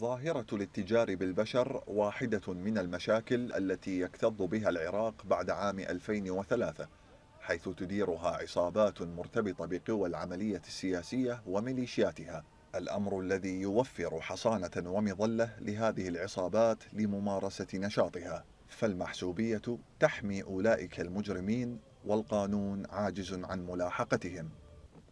ظاهرة الاتجار بالبشر واحدة من المشاكل التي يكتظ بها العراق بعد عام 2003 حيث تديرها عصابات مرتبطة بقوى العملية السياسية وميليشياتها الأمر الذي يوفر حصانة ومظلة لهذه العصابات لممارسة نشاطها فالمحسوبية تحمي أولئك المجرمين والقانون عاجز عن ملاحقتهم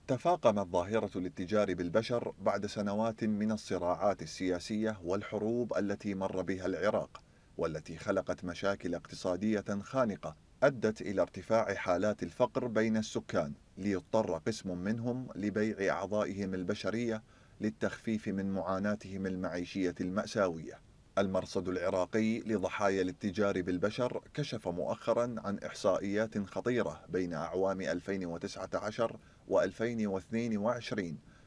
تفاقمت ظاهرة الاتجار بالبشر بعد سنوات من الصراعات السياسية والحروب التي مر بها العراق والتي خلقت مشاكل اقتصادية خانقة أدت إلى ارتفاع حالات الفقر بين السكان ليضطر قسم منهم لبيع أعضائهم البشرية للتخفيف من معاناتهم المعيشية المأساوية المرصد العراقي لضحايا الاتجار بالبشر كشف مؤخرا عن إحصائيات خطيرة بين أعوام 2019 و2022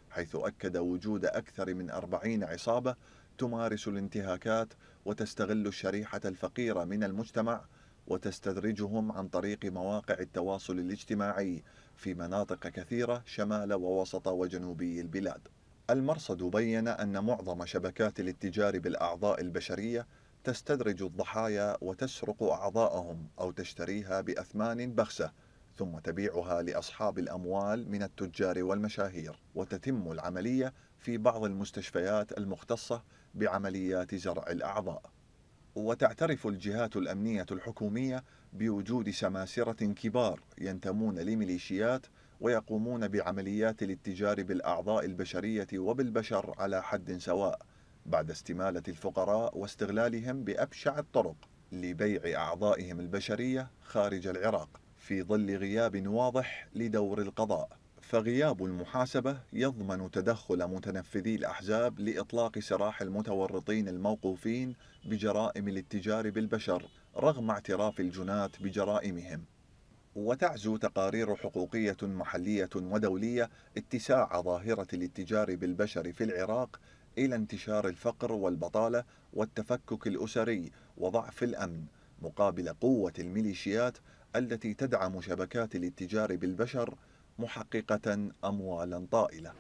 حيث أكد وجود أكثر من 40 عصابة تمارس الانتهاكات وتستغل الشريحة الفقيرة من المجتمع وتستدرجهم عن طريق مواقع التواصل الاجتماعي في مناطق كثيرة شمال ووسط وجنوبي البلاد. المرصد بين أن معظم شبكات الاتجار بالأعضاء البشرية تستدرج الضحايا وتسرق أعضاءهم أو تشتريها بأثمان بخسة ثم تبيعها لأصحاب الأموال من التجار والمشاهير وتتم العملية في بعض المستشفيات المختصة بعمليات زرع الأعضاء وتعترف الجهات الأمنية الحكومية بوجود سماسرة كبار ينتمون لميليشيات ويقومون بعمليات الاتجار بالأعضاء البشرية وبالبشر على حد سواء بعد استمالة الفقراء واستغلالهم بأبشع الطرق لبيع أعضائهم البشرية خارج العراق في ظل غياب واضح لدور القضاء فغياب المحاسبة يضمن تدخل متنفذي الأحزاب لإطلاق سراح المتورطين الموقوفين بجرائم الاتجار بالبشر رغم اعتراف الجنات بجرائمهم وتعزو تقارير حقوقية محلية ودولية اتساع ظاهرة الاتجار بالبشر في العراق إلى انتشار الفقر والبطالة والتفكك الأسري وضعف الأمن مقابل قوة الميليشيات التي تدعم شبكات الاتجار بالبشر محققة أموالا طائلة